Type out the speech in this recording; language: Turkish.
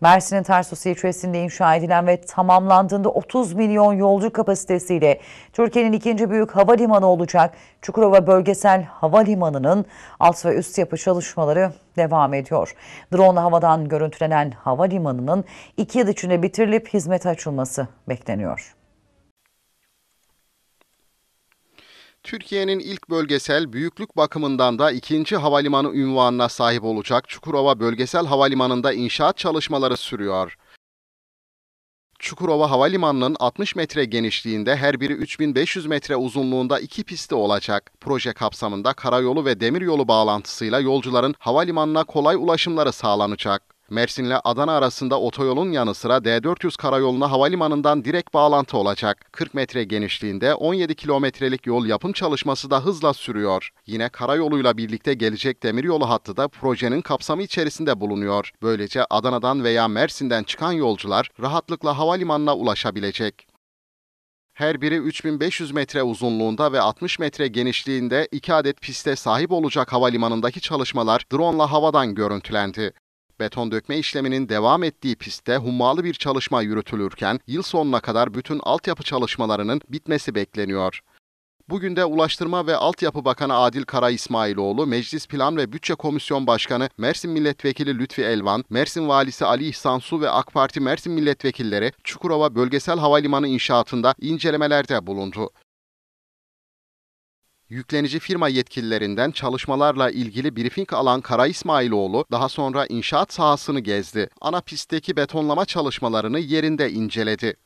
Mersin'in Tarsus ilçesinde inşa edilen ve tamamlandığında 30 milyon yolcu kapasitesiyle Türkiye'nin ikinci büyük havalimanı olacak Çukurova Bölgesel Havalimanı'nın alt ve üst yapı çalışmaları devam ediyor. Drone havadan görüntülenen havalimanının iki yıl içinde bitirilip hizmete açılması bekleniyor. Türkiye'nin ilk bölgesel büyüklük bakımından da ikinci havalimanı ünvanına sahip olacak Çukurova Bölgesel Havalimanı'nda inşaat çalışmaları sürüyor. Çukurova Havalimanı'nın 60 metre genişliğinde her biri 3500 metre uzunluğunda iki pisti olacak. Proje kapsamında karayolu ve demiryolu bağlantısıyla yolcuların havalimanına kolay ulaşımları sağlanacak. Mersin'le Adana arasında otoyolun yanı sıra D400 karayoluna havalimanından direkt bağlantı olacak. 40 metre genişliğinde 17 kilometrelik yol yapım çalışması da hızla sürüyor. Yine karayoluyla birlikte gelecek demiryolu hattı da projenin kapsamı içerisinde bulunuyor. Böylece Adana'dan veya Mersin'den çıkan yolcular rahatlıkla havalimanına ulaşabilecek. Her biri 3500 metre uzunluğunda ve 60 metre genişliğinde 2 adet piste sahip olacak havalimanındaki çalışmalar drone ile havadan görüntülendi. Beton dökme işleminin devam ettiği pistte hummalı bir çalışma yürütülürken yıl sonuna kadar bütün altyapı çalışmalarının bitmesi bekleniyor. Bugün de Ulaştırma ve Altyapı Bakanı Adil Kara İsmailoğlu, Meclis Plan ve Bütçe Komisyon Başkanı Mersin Milletvekili Lütfi Elvan, Mersin Valisi Ali İhsan Su ve AK Parti Mersin Milletvekilleri Çukurova Bölgesel Havalimanı inşaatında incelemelerde bulundu. Yüklenici firma yetkililerinden çalışmalarla ilgili briefing alan Kara İsmailoğlu daha sonra inşaat sahasını gezdi. Ana pistteki betonlama çalışmalarını yerinde inceledi.